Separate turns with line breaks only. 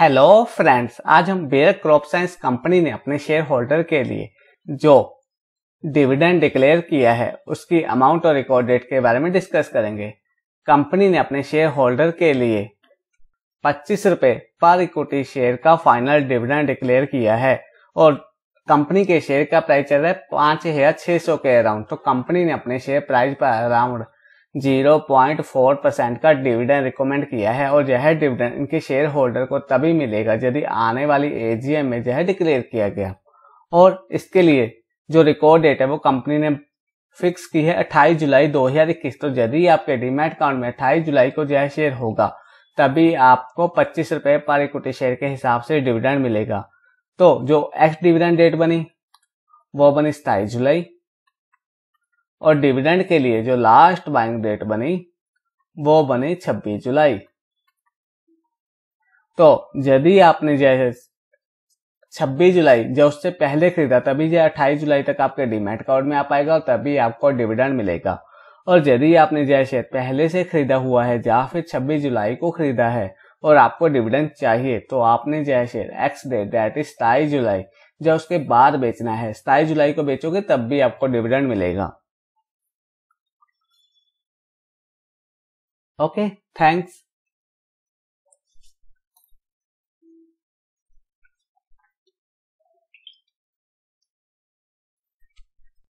Hello friends आज हम bear crop science company ने अपने शेयर होल्डर के लिए जो डिविडेंड डिक्लेयर किया है उसकी अमाउंट और रिकॉर्ड डेट के बारे में डिस्कस करेंगे कंपनी ने अपने शेयर होल्डर के लिए पच्चीस रुपए पर इक्विटी शेयर का फाइनल डिविडेंड डिक्लेयर किया है और कंपनी के शेयर का प्राइस चल रहा है पांच हजार छह सौ के अराउंड तो कंपनी ने अपने शेयर प्राइस पर अराउंड 0.4 परसेंट का डिविडेंड रिकमेंड किया है और यह डिविडेंड इनके शेयर होल्डर को तभी मिलेगा यदि आने वाली एजीएम में यह डिक्लेयर किया गया और इसके लिए जो रिकॉर्ड डेट है वो कंपनी ने फिक्स की है 28 जुलाई 2021 तो यदि आपके डीमेट अकाउंट में 28 जुलाई को यह शेयर होगा तभी आपको पच्चीस रुपए पर इक्विटी शेयर के हिसाब से डिविडेंड मिलेगा तो जो एक्स डिविडेंड डेट बनी वो बनी सताईस जुलाई और डिविडेंड के लिए जो लास्ट बाइंग डेट बनी वो बनी छब्बीस जुलाई तो यदि आपने जैसे 26 जुलाई जब उससे पहले खरीदा तभी जो 28 जुलाई तक आपके डिमेट अकाउंट में आ पाएगा और तभी आपको डिविडेंड मिलेगा और यदि आपने जय शेयर पहले से खरीदा हुआ है या फिर 26 जुलाई को खरीदा है और आपको डिविडेंड चाहिए तो आपने जय share ex date that is सताईस जुलाई जब उसके बाद बेचना है सताईस जुलाई को बेचोगे तब भी आपको डिविडेंड मिलेगा Okay, thanks.